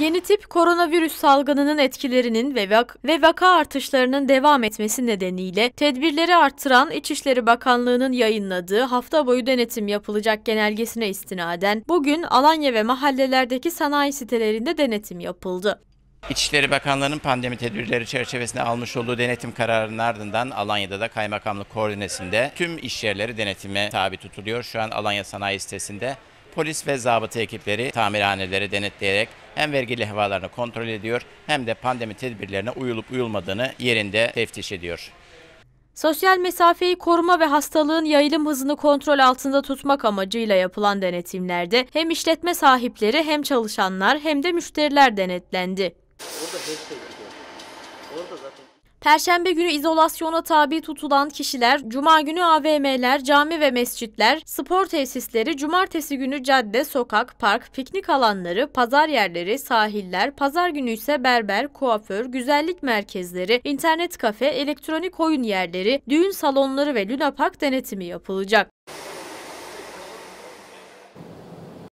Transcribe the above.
Yeni tip koronavirüs salgınının etkilerinin ve, vak ve vaka artışlarının devam etmesi nedeniyle tedbirleri artıran İçişleri Bakanlığı'nın yayınladığı hafta boyu denetim yapılacak genelgesine istinaden bugün Alanya ve mahallelerdeki sanayi sitelerinde denetim yapıldı. İçişleri Bakanlığı'nın pandemi tedbirleri çerçevesinde almış olduğu denetim kararının ardından Alanya'da da kaymakamlık koordinesinde tüm işyerleri denetime tabi tutuluyor. Şu an Alanya Sanayi sitesinde Polis ve zabıta ekipleri tamirhaneleri denetleyerek hem vergi lehvalarını kontrol ediyor hem de pandemi tedbirlerine uyulup uyulmadığını yerinde teftiş ediyor. Sosyal mesafeyi koruma ve hastalığın yayılım hızını kontrol altında tutmak amacıyla yapılan denetimlerde hem işletme sahipleri hem çalışanlar hem de müşteriler denetlendi. Orada Orada zaten. Perşembe günü izolasyona tabi tutulan kişiler, cuma günü AVM'ler, cami ve mescitler, spor tesisleri, cumartesi günü cadde, sokak, park, piknik alanları, pazar yerleri, sahiller, pazar günü ise berber, kuaför, güzellik merkezleri, internet kafe, elektronik oyun yerleri, düğün salonları ve lunapark denetimi yapılacak.